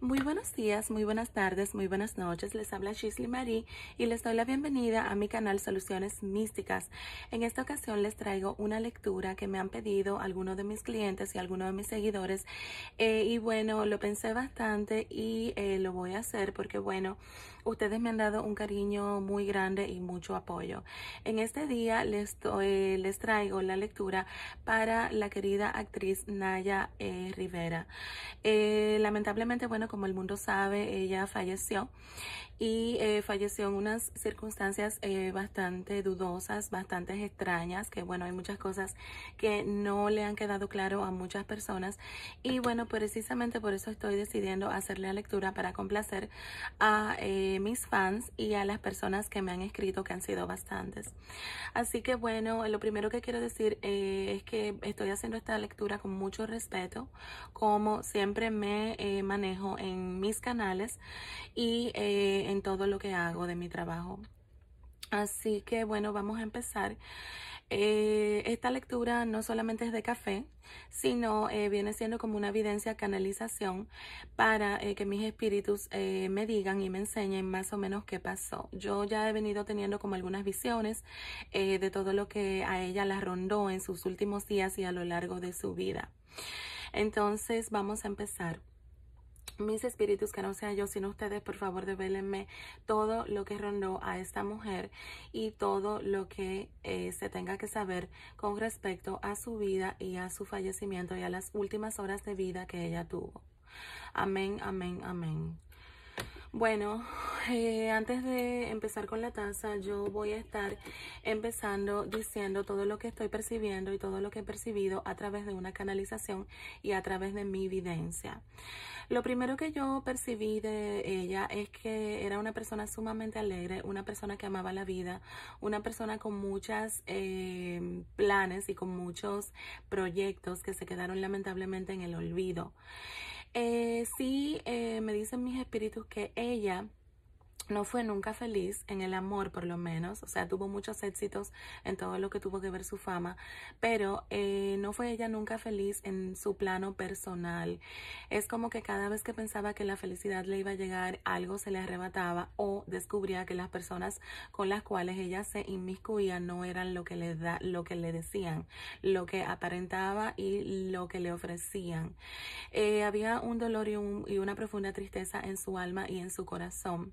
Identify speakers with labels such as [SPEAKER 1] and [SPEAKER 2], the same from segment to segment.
[SPEAKER 1] Muy buenos días, muy buenas tardes, muy buenas noches. Les habla Shisley Marie y les doy la bienvenida a mi canal Soluciones Místicas. En esta ocasión les traigo una lectura que me han pedido algunos de mis clientes y algunos de mis seguidores. Eh, y bueno, lo pensé bastante y eh, lo voy a hacer porque bueno, ustedes me han dado un cariño muy grande y mucho apoyo. En este día les, eh, les traigo la lectura para la querida actriz Naya eh, Rivera. Eh, lamentablemente, bueno, como el mundo sabe, ella falleció y eh, falleció en unas circunstancias eh, bastante dudosas, bastante extrañas, que bueno, hay muchas cosas que no le han quedado claro a muchas personas y bueno, precisamente por eso estoy decidiendo hacerle la lectura para complacer a eh, mis fans y a las personas que me han escrito, que han sido bastantes. Así que bueno, lo primero que quiero decir es que estoy haciendo esta lectura con mucho respeto, como siempre me manejo en mis canales y en todo lo que hago de mi trabajo. Así que bueno, vamos a empezar. Eh, esta lectura no solamente es de café, sino eh, viene siendo como una evidencia canalización para eh, que mis espíritus me digan y me enseñen más o menos qué pasó. Yo ya he venido teniendo como algunas visiones de todo lo que a ella la rondó en sus últimos días y a lo largo de su vida. Entonces vamos a empezar mis espíritus, que no sea yo sino ustedes, por favor develenme todo lo que rondó a esta mujer y todo lo que eh, se tenga que saber con respecto a su vida y a su fallecimiento y a las últimas horas de vida que ella tuvo. Amén, amén, amén. Bueno, eh, antes de empezar con la taza, yo voy a estar empezando diciendo todo lo que estoy percibiendo y todo lo que he percibido a través de una canalización y a través de mi evidencia. Lo primero que yo percibí de ella es que era una persona sumamente alegre, una persona que amaba la vida, una persona con muchos eh, planes y con muchos proyectos que se quedaron lamentablemente en el olvido. Eh, sí, eh, me dicen mis espíritus que ella no fue nunca feliz en el amor por lo menos, o sea, tuvo muchos éxitos en todo lo que tuvo que ver su fama, pero eh, no fue ella nunca feliz en su plano personal. Es como que cada vez que pensaba que la felicidad le iba a llegar, algo se le arrebataba o descubría que las personas con las cuales ella se inmiscuía no eran lo que le, da, lo que le decían, lo que aparentaba y lo que le ofrecían. Eh, había un dolor y una profunda tristeza en su alma y en su corazón.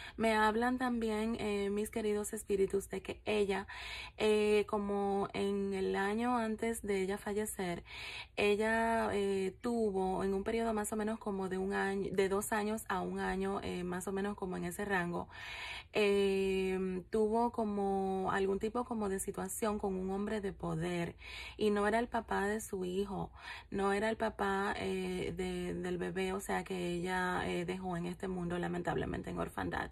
[SPEAKER 1] Me hablan también eh, mis queridos espíritus de que ella, eh, como en el año antes de ella fallecer, ella eh, tuvo en un periodo más o menos como de un año, de dos años a un año, más o menos como en ese rango, em, tuvo como algún tipo como de situación con un hombre de poder y no era el papá de su hijo, no era el papá del bebé, o sea que ella dejó en este mundo lamentablemente en orfandad.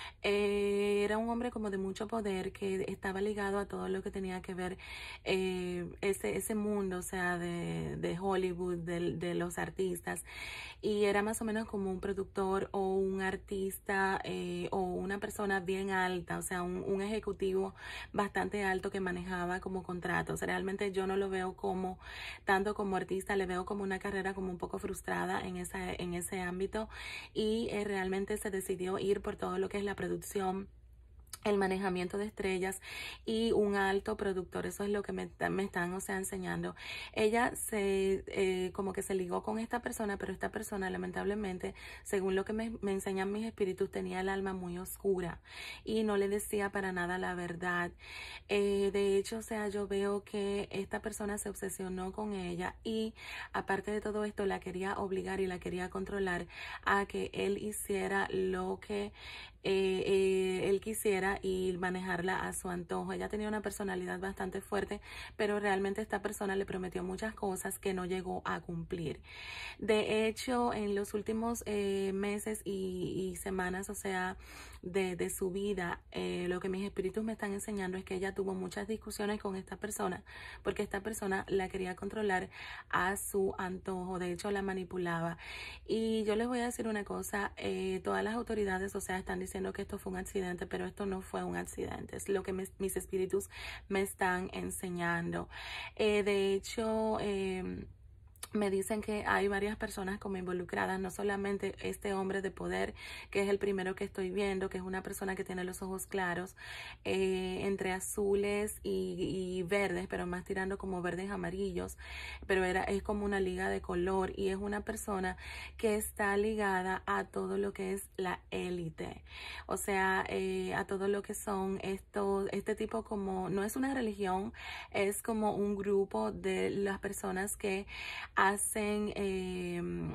[SPEAKER 1] Eh, era un hombre como de mucho poder que estaba ligado a todo lo que tenía que ver eh, ese, ese mundo, o sea, de, Hollywood, de, los artistas. Y era más o menos como un productor o un artista eh, o una persona bien alta, o sea, un, ejecutivo bastante alto que manejaba como contratos. Realmente yo no lo veo como, tanto como artista, le veo como una carrera como un poco frustrada en, esa, en ese ámbito y realmente se decidió ir por todo lo que es la producción el manejamiento de estrellas y un alto productor, eso es lo que me, están, o sea, enseñando. Ella se, eh, como que se ligó con esta persona, pero esta persona lamentablemente, según lo que me, enseñan mis espíritus, tenía el alma muy oscura y no le decía para nada la verdad. Eh, de hecho, o sea, yo veo que esta persona se obsesionó con ella y aparte de todo esto, la quería obligar y la quería controlar a que él hiciera lo que eh, eh, él quisiera y manejarla a su antojo. Ella tenía una personalidad bastante fuerte, pero realmente esta persona le prometió muchas cosas que no llegó a cumplir. De hecho, en los últimos eh, meses y, semanas, o sea, de, su vida, eh, lo que mis espíritus me están enseñando es que ella tuvo muchas discusiones con esta persona, porque esta persona la quería controlar a su antojo, de hecho la manipulaba. Y yo les voy a decir una cosa, eh, todas las autoridades, o sea, están diciendo que esto fue un accidente, pero esto no fue un accidente, es lo que mis espíritus me están enseñando. Eh, de hecho, em, me dicen que hay varias personas como involucradas, no solamente este hombre de poder, que es el primero que estoy viendo, que es una persona que tiene los ojos claros, eh, entre azules y, verdes, pero más tirando como verdes amarillos, pero era, es como una liga de color y es una persona que está ligada a todo lo que es la élite, o sea, eh, a todo lo que son estos, este tipo como, no es una religión, es como un grupo de las personas que hacen em,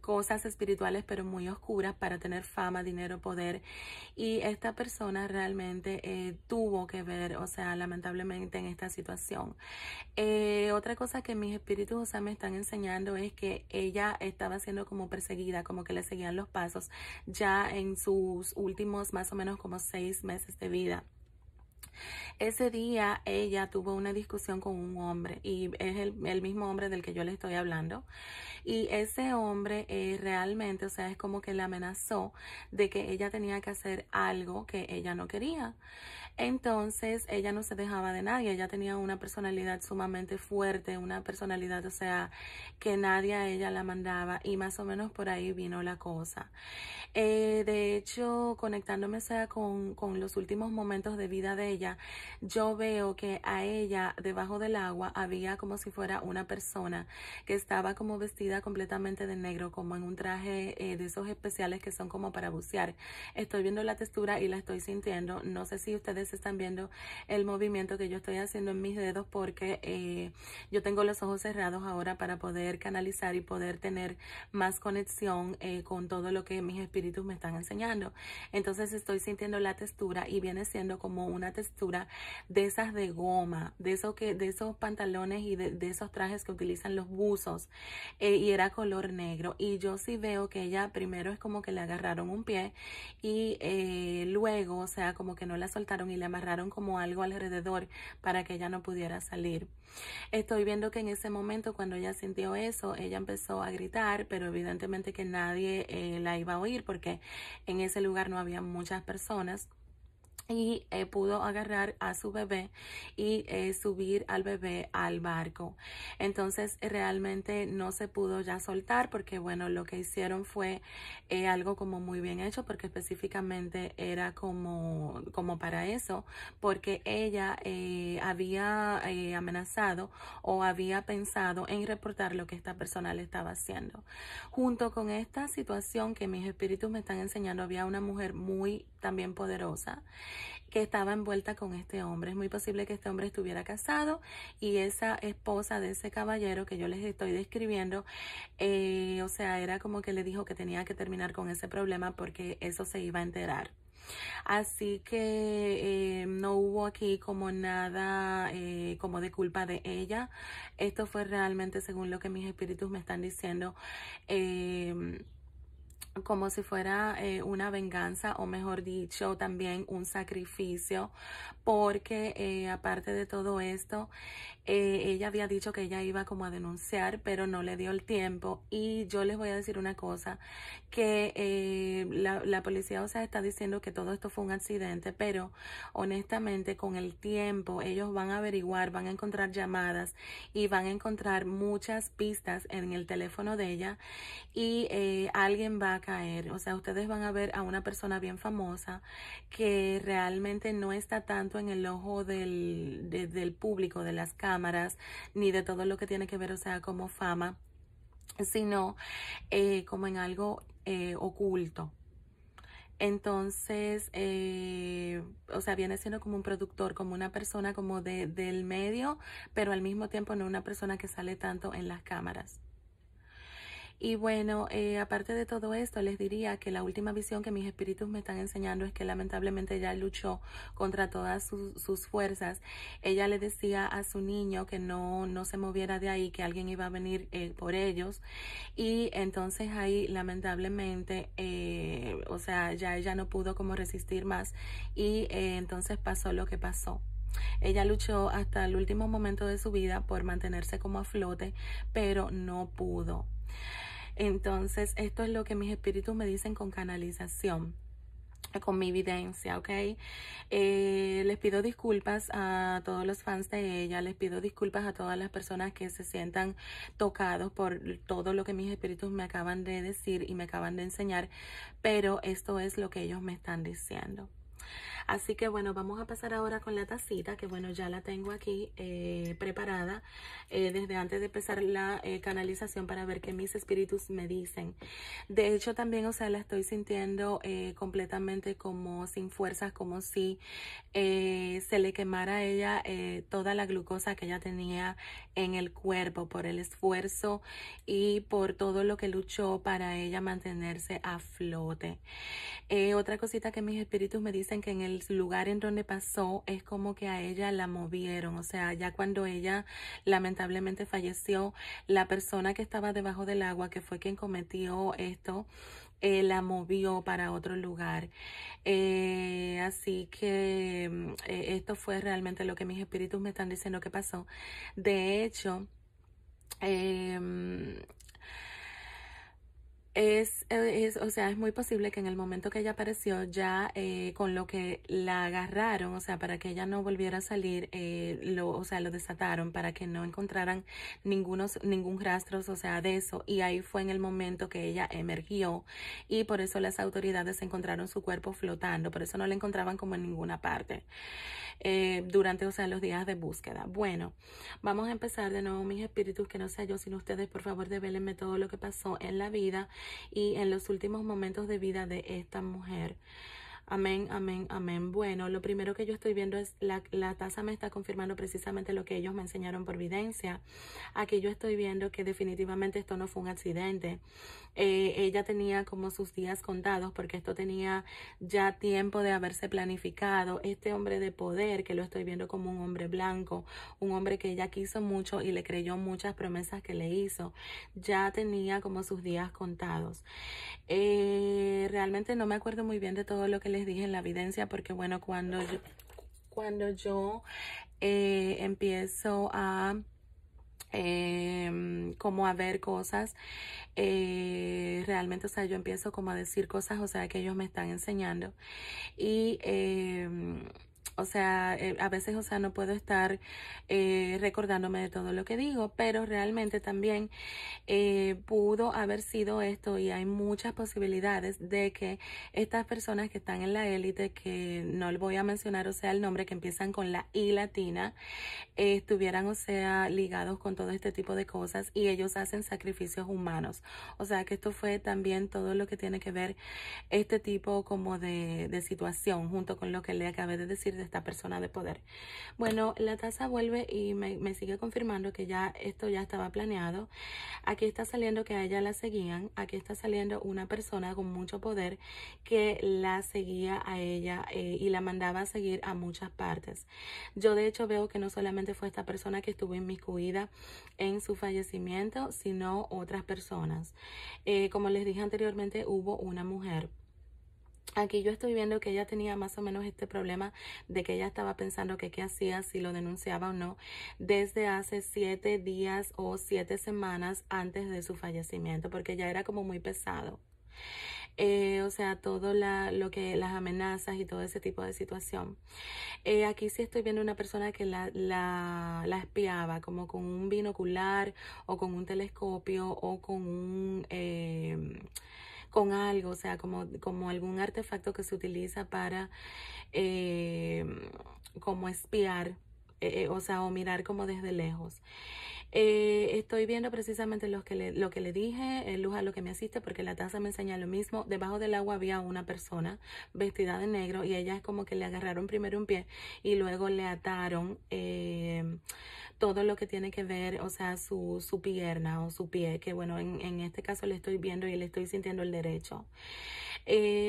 [SPEAKER 1] cosas espirituales pero muy oscuras para tener fama, dinero, poder. Y esta persona realmente eh, tuvo que ver, o sea, lamentablemente en esta situación. Eh, otra cosa que mis espíritus me están enseñando es que ella estaba siendo como perseguida, como que le seguían los pasos ya en sus últimos más o menos como seis meses de vida. Ese día ella tuvo una discusión con un hombre y es el, mismo hombre del que yo le estoy hablando. Y ese hombre eh, realmente, o sea, es como que le amenazó de que ella tenía que hacer algo que ella no quería. Entonces ella no se dejaba de nadie, ella tenía una personalidad sumamente fuerte, una personalidad, o sea, que nadie a ella la mandaba y más o menos por ahí vino la cosa. Eh, de hecho, conectándome sea, con, los últimos momentos de vida de ella, yo veo que a ella debajo del agua había como si fuera una persona que estaba como vestida completamente de negro, como en un traje eh, de esos especiales que son como para bucear. Estoy viendo la textura y la estoy sintiendo, no sé si ustedes están viendo el movimiento que yo estoy haciendo en mis dedos porque eh, yo tengo los ojos cerrados ahora para poder canalizar y poder tener más conexión eh, con todo lo que mis espíritus me están enseñando. Entonces estoy sintiendo la textura y viene siendo como una textura de esas de goma, de, eso que, de esos pantalones y de, esos trajes que utilizan los buzos eh, y era color negro. Y yo sí veo que ella primero es como que le agarraron un pie y luego, o sea, como que no la soltaron y le amarraron como algo alrededor para que ella no pudiera salir. Estoy viendo que en ese momento cuando ella sintió eso, ella empezó a gritar, pero evidentemente que nadie eh, la iba a oír porque en ese lugar no había muchas personas. Eh, pudo agarrar a su bebé y eh, subir al bebé al barco. Entonces realmente no se pudo ya soltar porque bueno, lo que hicieron fue eh, algo como muy bien hecho porque específicamente era como, como para eso, porque ella había amenazado o había pensado en reportar lo que esta persona le estaba haciendo. Junto con esta situación que mis espíritus me están enseñando, había una mujer muy también poderosa, que estaba envuelta con este hombre. Es muy posible que este hombre estuviera casado y esa esposa de ese caballero que yo les estoy describiendo, eh, o sea, era como que le dijo que tenía que terminar con ese problema porque eso se iba a enterar. Así que eh, no hubo aquí como nada eh, como de culpa de ella. Esto fue realmente según lo que mis espíritus me están diciendo. Eh, como si fuera eh, una venganza o mejor dicho también un sacrificio porque eh, aparte de todo esto eh, ella había dicho que ella iba como a denunciar pero no le dio el tiempo y yo les voy a decir una cosa que la, la, policía o sea está diciendo que todo esto fue un accidente pero honestamente con el tiempo ellos van a averiguar van a encontrar llamadas y van a encontrar muchas pistas en el teléfono de ella y alguien va a caer. O sea, ustedes van a ver a una persona bien famosa que realmente no está tanto en el ojo del, público, de las cámaras, ni de todo lo que tiene que ver, o sea, como fama, sino eh, como en algo eh, oculto. Entonces, eh, o sea, viene siendo como un productor, como una persona como de, del medio, pero al mismo tiempo no una persona que sale tanto en las cámaras. Y bueno, eh, aparte de todo esto, les diría que la última visión que mis espíritus me están enseñando es que lamentablemente ella luchó contra todas sus, fuerzas. Ella le decía a su niño que no, no se moviera de ahí, que alguien iba a venir eh, por ellos. Y entonces ahí lamentablemente, eh, o sea, ya ella no pudo como resistir más y entonces pasó lo que pasó. Ella luchó hasta el último momento de su vida por mantenerse como a flote, pero no pudo. Entonces, esto es lo que mis espíritus me dicen con canalización con mi evidencia, ¿ok? Eh, les pido disculpas a todos los fans de ella, les pido disculpas a todas las personas que se sientan tocados por todo lo que mis espíritus me acaban de decir y me acaban de enseñar, pero esto es lo que ellos me están diciendo. Así que bueno, vamos a pasar ahora con la tacita, que bueno, ya la tengo aquí eh, preparada eh, desde antes de empezar la eh, canalización para ver qué mis espíritus me dicen. De hecho, también, o sea, la estoy sintiendo completamente como sin fuerzas, como si se le quemara a ella toda la glucosa que ella tenía en el cuerpo por el esfuerzo y por todo lo que luchó para ella mantenerse a flote. otra cosita que mis espíritus me dicen que en el lugar en donde pasó es como que a ella la movieron, o sea, ya cuando ella lamentablemente falleció, la persona que estaba debajo del agua, que fue quien cometió esto, eh, la movió para otro lugar. Eh, así que mm, eh, esto fue realmente lo que mis espíritus me están diciendo que pasó. De hecho, em, es, eh, es, o sea, es muy posible que en el momento que ella apareció, ya eh, con lo que la agarraron, o sea, para que ella no volviera a salir, eh, lo, o sea, lo desataron para que no encontraran ningunos, ningún rastro, o sea, de eso. Y ahí fue en el momento que ella emergió y por eso las autoridades encontraron su cuerpo flotando, por eso no la encontraban como en ninguna parte durante, o sea, los días de búsqueda. Bueno, vamos a empezar de nuevo, mis espíritus, que no sea yo, sino ustedes, por favor, develenme todo lo que pasó en la vida y en los últimos momentos de vida de esta mujer Amén, amén, amén. Bueno, lo primero que yo estoy viendo es la, la tasa me está confirmando precisamente lo que ellos me enseñaron por videncia. Aquí yo estoy viendo que definitivamente esto no fue un accidente. Eh, ella tenía como sus días contados porque esto tenía ya tiempo de haberse planificado. Este hombre de poder, que lo estoy viendo como un hombre blanco, un hombre que ella quiso mucho y le creyó muchas promesas que le hizo, ya tenía como sus días contados. Eh, realmente no me acuerdo muy bien de todo lo que les dije en la evidencia porque bueno, cuando yo, cuando yo eh, empiezo a em, como a ver cosas eh, realmente o sea yo empiezo como a decir cosas o sea que ellos me están enseñando y em, o sea, eh, a veces, o sea, no puedo estar eh, recordándome de todo lo que digo, pero realmente también eh, pudo haber sido esto y hay muchas posibilidades de que estas personas que están en la élite, que no les voy a mencionar, o sea, el nombre, que empiezan con la I latina, estuvieran, o sea, ligados con todo este tipo de cosas y ellos hacen sacrificios humanos. O sea, que esto fue también todo lo que tiene que ver este tipo como de, de situación, junto con lo que le acabé de decir esta persona de poder. Bueno, la taza vuelve y me, sigue confirmando que ya esto ya estaba planeado. Aquí está saliendo que a ella la seguían. Aquí está saliendo una persona con mucho poder que la seguía a ella eh, y la mandaba a seguir a muchas partes. Yo de hecho veo que no solamente fue esta persona que estuvo inmiscuida en su fallecimiento, sino otras personas. Eh, como les dije anteriormente, hubo una mujer. Aquí yo estoy viendo que ella tenía más o menos este problema de que ella estaba pensando que qué hacía, si lo denunciaba o no, desde hace siete días o siete semanas antes de su fallecimiento, porque ya era como muy pesado. Eh, o sea, todo lo que las amenazas y todo ese tipo de situación. Eh, aquí sí estoy viendo una persona que la, espiaba, como con un binocular o con un telescopio o con un... Eh, con algo, o sea, como, como algún artefacto que se utiliza para eh, como espiar, eh, eh, o sea, o mirar como desde lejos. Eh, estoy viendo precisamente los que lo que le dije, eh, luz a lo que me asiste, porque la taza me enseña lo mismo. Debajo del agua había una persona vestida de negro y ella es como que le agarraron primero un pie y luego le ataron eh, todo lo que tiene que ver, o sea, su, su pierna o su pie, que bueno, en, en, este caso le estoy viendo y le estoy sintiendo el derecho.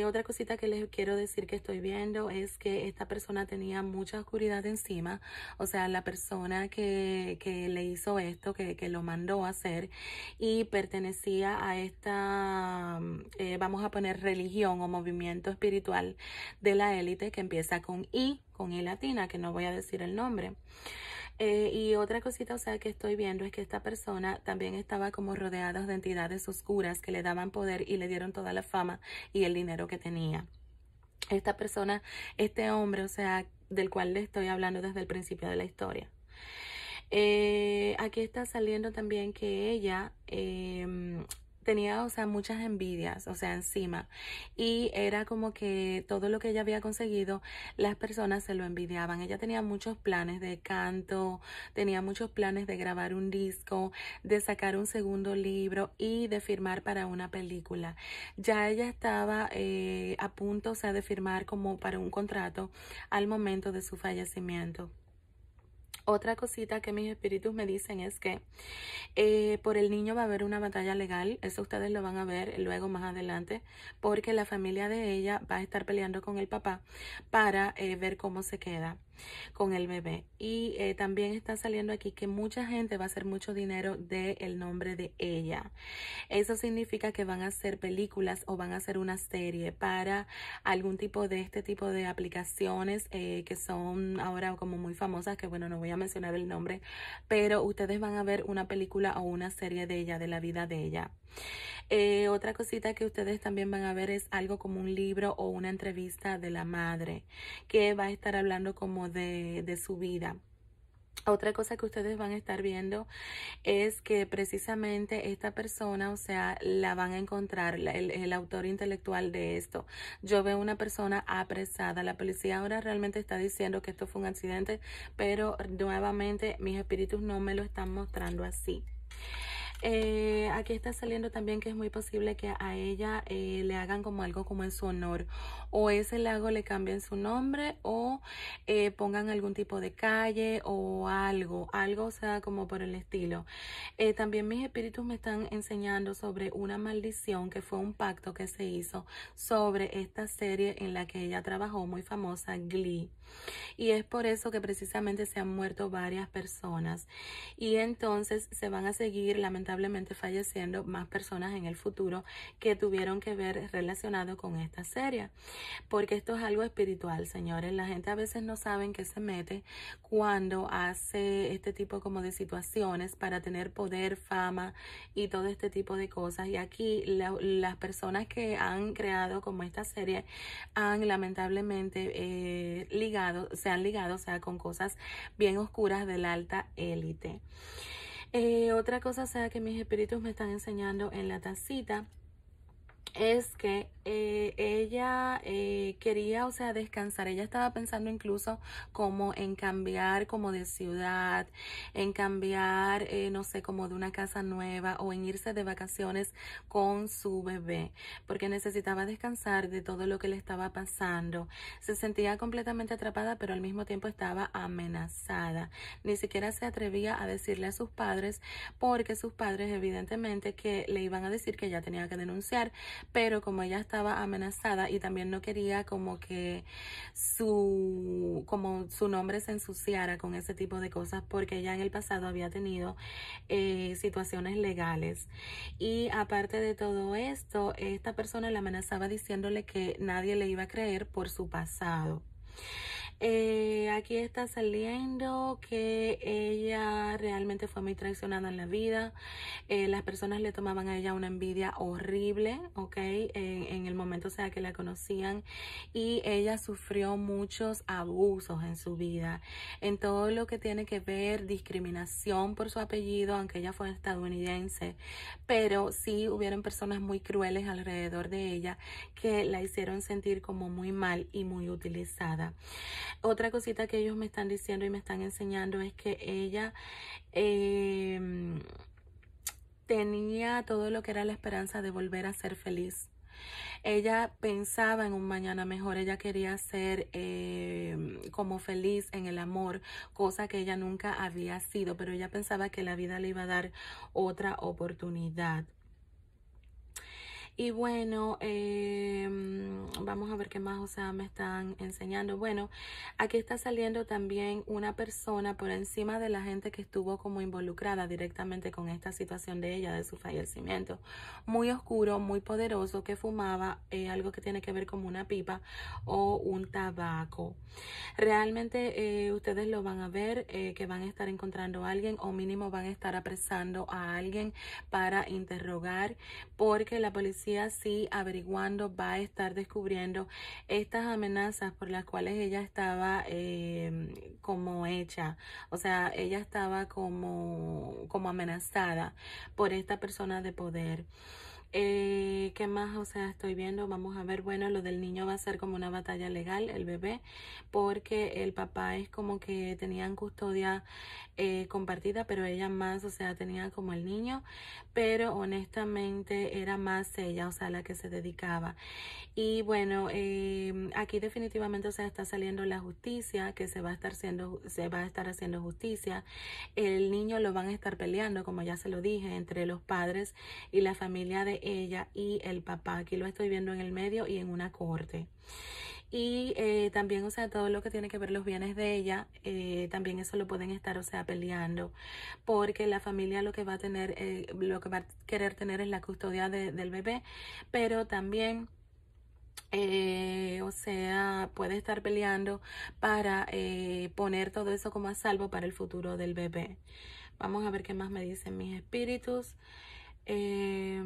[SPEAKER 1] otra cosita que les quiero decir que estoy viendo es que esta persona tenía mucha oscuridad encima, o sea, la persona que, que le hizo esto que, lo mandó a hacer y pertenecía a esta, mm, eh, vamos a poner religión o movimiento espiritual de la élite que empieza con I, con I latina, que no voy a decir el nombre. Eh, y otra cosita, o sea, que estoy viendo es que esta persona también estaba como rodeada de entidades oscuras que le daban poder y le dieron toda la fama y el dinero que tenía. Esta persona, este hombre, o sea, del cual le estoy hablando desde el principio de la historia. Eh, aquí está saliendo también que ella em, tenía, o sea, muchas envidias, o sea, encima. Y era como que todo lo que ella había conseguido, las personas se lo envidiaban. Ella tenía muchos planes de canto, tenía muchos planes de grabar un disco, de sacar un segundo libro y de firmar para una película. Ya ella estaba eh, a punto, o sea, de firmar como para un contrato al momento de su fallecimiento. Otra cosita que mis espíritus me dicen es que eh, por el niño va a haber una batalla legal, eso ustedes lo van a ver luego más adelante, porque la familia de ella va a estar peleando con el papá para eh, ver cómo se queda con el bebé. Y eh, también está saliendo aquí que mucha gente va a hacer mucho dinero de el nombre de ella. Eso significa que van a hacer películas o van a hacer una serie para algún tipo de este tipo de aplicaciones eh, que son ahora como muy famosas, que bueno, no voy a mencionar el nombre, pero ustedes van a ver una película o una serie de ella, de la vida de ella. Eh, otra cosita que ustedes también van a ver es algo como un libro o una entrevista de la madre que va a estar hablando como de, su vida. Otra cosa que ustedes van a estar viendo es que precisamente esta persona, o sea, la van a encontrar, el, autor intelectual de esto. Yo veo una persona apresada. La policía ahora realmente está diciendo que esto fue un accidente, pero nuevamente mis espíritus no me lo están mostrando así. Eh, aquí está saliendo también que es muy posible que a ella eh, le hagan como algo como en su honor. O ese lago le cambien su nombre o eh, pongan algún tipo de calle o algo. Algo, sea, como por el estilo. también mis espíritus me están enseñando sobre una maldición que fue un pacto que se hizo sobre esta serie en la que ella trabajó, muy famosa, Glee. Y es por eso que precisamente se han muerto varias personas. Y entonces se van a seguir lamentando falleciendo más personas en el futuro que tuvieron que ver relacionado con esta serie. Porque esto es algo espiritual, señores. La gente a veces no sabe en qué se mete cuando hace este tipo como de situaciones para tener poder, fama y todo este tipo de cosas. Y aquí las personas que han creado como esta serie han lamentablemente eh, ligado, se han ligado, o sea, con cosas bien oscuras de la alta élite. Eh, otra cosa sea que mis espíritus me están enseñando en la tacita es que eh, ella eh, quería, o sea, descansar. Ella estaba pensando incluso como en cambiar como de ciudad, en cambiar, eh, no sé, como de una casa nueva o en irse de vacaciones con su bebé, porque necesitaba descansar de todo lo que le estaba pasando. Se sentía completamente atrapada, pero al mismo tiempo estaba amenazada. Ni siquiera se atrevía a decirle a sus padres, porque sus padres evidentemente que le iban a decir que ya tenía que denunciar pero como ella estaba amenazada y también no quería como que su, como su nombre se ensuciara con ese tipo de cosas porque ella en el pasado había tenido eh, situaciones legales. Y aparte de todo esto, esta persona la amenazaba diciéndole que nadie le iba a creer por su pasado. Eh, aquí está saliendo que ella realmente fue muy traicionada en la vida. Eh, las personas le tomaban a ella una envidia horrible, ¿ok? En, el momento, sea, que la conocían. Y ella sufrió muchos abusos en su vida. En todo lo que tiene que ver discriminación por su apellido, aunque ella fue estadounidense. Pero sí hubieron personas muy crueles alrededor de ella que la hicieron sentir como muy mal y muy utilizada. Otra cosita que ellos me están diciendo y me están enseñando es que ella em, tenía todo lo que era la esperanza de volver a ser feliz. Ella pensaba en un mañana mejor, ella quería ser em, como feliz en el amor, cosa que ella nunca había sido, pero ella pensaba que la vida le iba a dar otra oportunidad. Y bueno, em, vamos a ver qué más, o sea, me están enseñando. Bueno, aquí está saliendo también una persona por encima de la gente que estuvo como involucrada directamente con esta situación de ella, de su fallecimiento. Muy oscuro, muy poderoso, que fumaba eh, algo que tiene que ver como una pipa o un tabaco. Realmente eh, ustedes lo van a ver, eh, que van a estar encontrando a alguien o mínimo van a estar apresando a alguien para interrogar porque la policía así averiguando va a estar descubriendo estas amenazas por las cuales ella estaba em, como hecha, o sea, ella estaba como, como amenazada por esta persona de poder. Eh, ¿Qué más? O sea, estoy viendo, vamos a ver, bueno, lo del niño va a ser como una batalla legal, el bebé, porque el papá es como que tenían custodia eh, compartida, pero ella más, o sea, tenía como el niño, pero honestamente era más ella, o sea, la que se dedicaba. Y bueno, eh, aquí definitivamente, o sea, está saliendo la justicia, que se va a estar siendo, se va a estar haciendo justicia. El niño lo van a estar peleando, como ya se lo dije, entre los padres y la familia de ella y el papá. Aquí lo estoy viendo en el medio y en una corte. Y eh, también, o sea, todo lo que tiene que ver los bienes de ella, eh, también eso lo pueden estar, o sea, peleando. Porque la familia lo que va a tener, eh, lo que va a querer tener es la custodia del bebé. Pero también... o sea, puede estar peleando para poner todo eso como a salvo para el futuro del bebé. Vamos a ver qué más me dicen mis espíritus. Eh,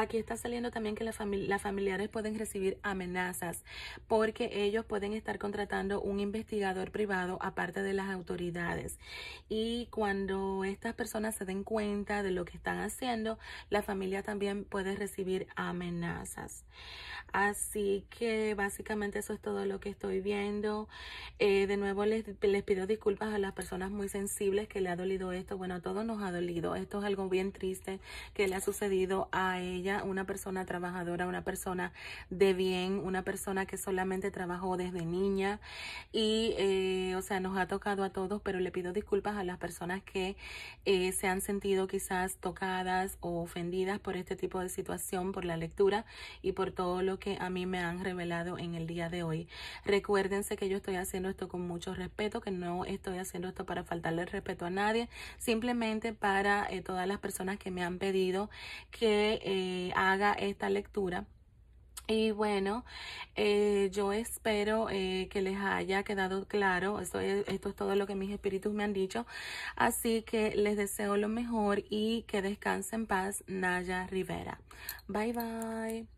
[SPEAKER 1] Aquí está saliendo también que las familiares pueden recibir amenazas porque ellos pueden estar contratando un investigador privado aparte de las autoridades. Y cuando estas personas se den cuenta de lo que están haciendo, la familia también puede recibir amenazas. Así que básicamente eso es todo lo que estoy viendo. Eh, de nuevo les, les pido disculpas a las personas muy sensibles que le ha dolido esto. Bueno, a todos nos ha dolido. Esto es algo bien triste que le ha sucedido a ella una persona trabajadora, una persona de bien, una persona que solamente trabajó desde niña y, eh, o sea, nos ha tocado a todos, pero le pido disculpas a las personas que eh, se han sentido quizás tocadas o ofendidas por este tipo de situación, por la lectura y por todo lo que a mí me han revelado en el día de hoy. Recuérdense que yo estoy haciendo esto con mucho respeto, que no estoy haciendo esto para faltarle respeto a nadie, simplemente para eh, todas las personas que me han pedido que eh, haga esta lectura. Y bueno, eh, yo espero eh, que les haya quedado claro. Esto es, esto es todo lo que mis espíritus me han dicho. Así que les deseo lo mejor y que descanse en paz Naya Rivera. Bye bye.